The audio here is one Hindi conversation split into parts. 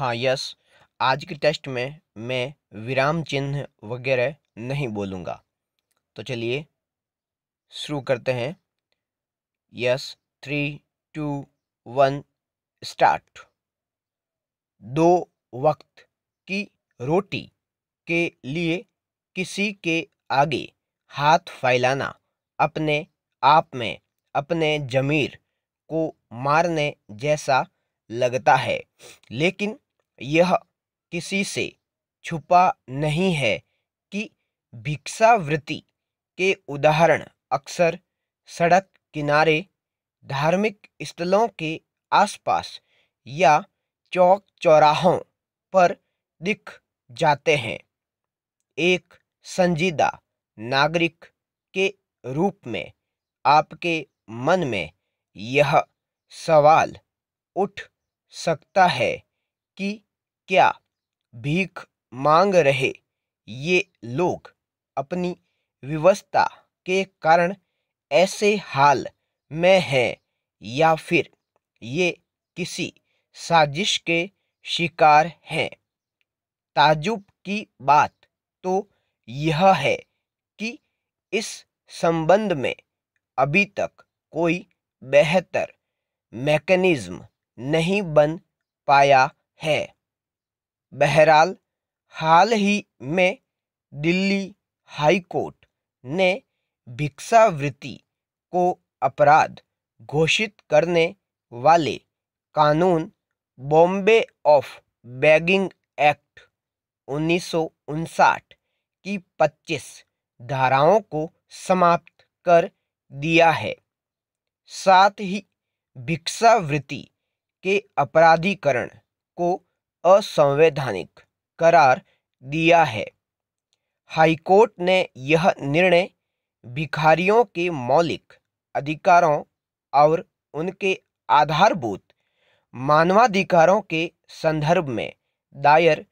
हाँ यस आज के टेस्ट में मैं विराम चिन्ह वगैरह नहीं बोलूँगा तो चलिए शुरू करते हैं yes three two one start दो वक्त की रोटी के लिए किसी के आगे हाथ फैलाना अपने आप में अपने जमीर को मारने जैसा लगता है लेकिन यह किसी से छुपा नहीं है कि भिक्षावृत्ति के उदाहरण अक्सर सड़क किनारे धार्मिक स्थलों के आसपास या चौक चौराहों पर दिख जाते हैं एक संजीदा नागरिक के रूप में आपके मन में यह सवाल उठ सकता है कि क्या भीख मांग रहे ये लोग अपनी विवस्था के कारण ऐसे हाल में हैं या फिर ये किसी साजिश के शिकार हैं ताजुब की बात तो यह है कि इस संबंध में अभी तक कोई बेहतर मैकेनिज़्म नहीं बन पाया है बहरहाल हाल ही में दिल्ली हाई कोर्ट ने भिक्षावृत्ति को अपराध घोषित करने वाले कानून बॉम्बे ऑफ बैगिंग एक्ट उन्नीस की 25 धाराओं को समाप्त कर दिया है साथ ही भिक्षावृत्ति के अपराधीकरण को असंवैधानिक करार दिया है हाईकोर्ट ने यह निर्णय भिखारियों के मौलिक अधिकारों और उनके आधारभूत मानवाधिकारों के संदर्भ में दायर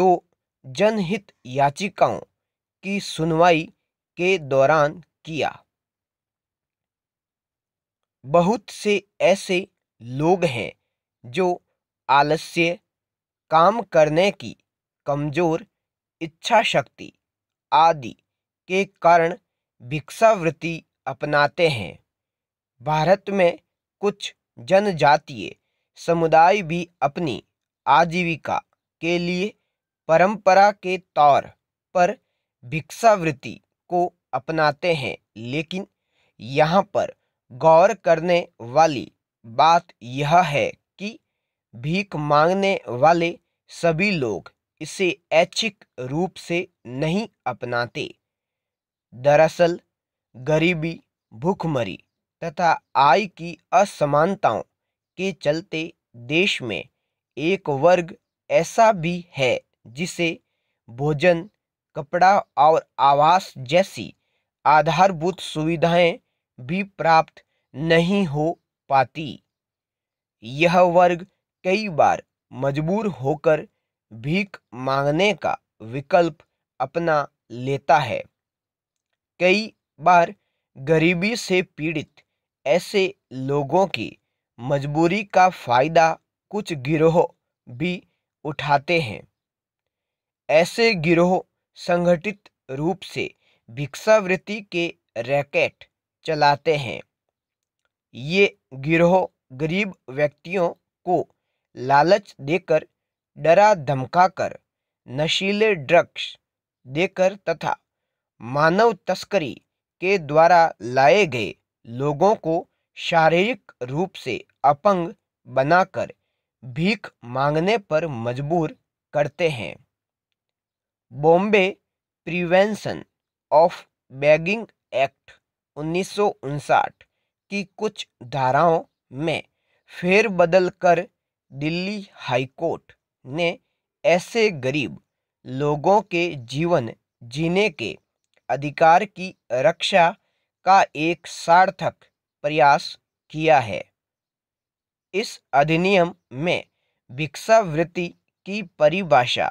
दो जनहित याचिकाओं की सुनवाई के दौरान किया बहुत से ऐसे लोग हैं जो आलस्य काम करने की कमज़ोर इच्छा शक्ति आदि के कारण भिक्षावृत्ति अपनाते हैं भारत में कुछ जनजातीय समुदाय भी अपनी आजीविका के लिए परंपरा के तौर पर भिक्षावृत्ति को अपनाते हैं लेकिन यहाँ पर गौर करने वाली बात यह है भीख मांगने वाले सभी लोग इसे ऐच्छिक रूप से नहीं अपनाते दरअसल गरीबी भूखमरी तथा आय की असमानताओं के चलते देश में एक वर्ग ऐसा भी है जिसे भोजन कपड़ा और आवास जैसी आधारभूत सुविधाएं भी प्राप्त नहीं हो पाती यह वर्ग कई बार मजबूर होकर भीख मांगने का विकल्प अपना लेता है कई बार गरीबी से पीड़ित ऐसे लोगों की मजबूरी का फ़ायदा कुछ गिरोह भी उठाते हैं ऐसे गिरोह संगठित रूप से भिक्षावृत्ति के रैकेट चलाते हैं ये गिरोह गरीब व्यक्तियों को लालच देकर डरा धमकाकर नशीले ड्रग्स देकर तथा मानव तस्करी के द्वारा लाए गए लोगों को शारीरिक रूप से अपंग बनाकर भीख मांगने पर मजबूर करते हैं Bombay prevention of begging act उन्नीस की कुछ धाराओं में फेरबदल कर दिल्ली हाईकोर्ट ने ऐसे गरीब लोगों के जीवन जीने के अधिकार की रक्षा का एक सार्थक प्रयास किया है इस अधिनियम में भिक्षावृत्ति की परिभाषा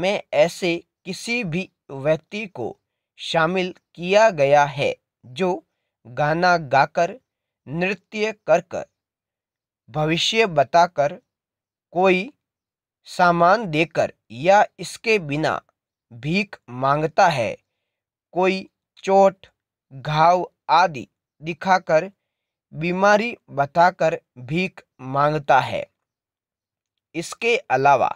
में ऐसे किसी भी व्यक्ति को शामिल किया गया है जो गाना गाकर नृत्य कर कर भविष्य बताकर कोई सामान देकर या इसके बिना भीख मांगता है कोई चोट घाव आदि दिखाकर बीमारी बताकर भीख मांगता है इसके अलावा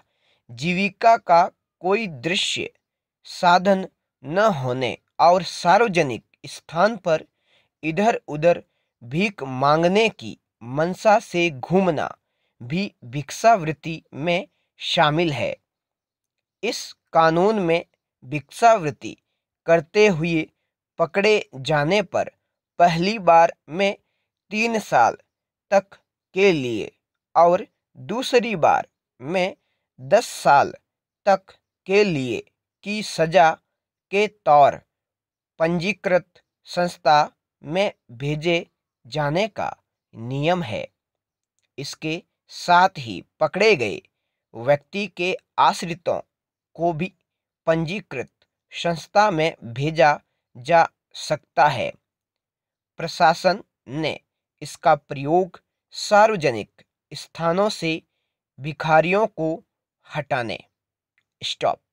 जीविका का कोई दृश्य साधन न होने और सार्वजनिक स्थान पर इधर उधर भीख मांगने की मनसा से घूमना भी भिक्षावृत्ति में शामिल है इस कानून में भिक्षावृत्ति करते हुए पकड़े जाने पर पहली बार में तीन साल तक के लिए और दूसरी बार में दस साल तक के लिए की सजा के तौर पंजीकृत संस्था में भेजे जाने का नियम है इसके साथ ही पकड़े गए व्यक्ति के आश्रितों को भी पंजीकृत संस्था में भेजा जा सकता है प्रशासन ने इसका प्रयोग सार्वजनिक स्थानों से भिखारियों को हटाने स्टॉप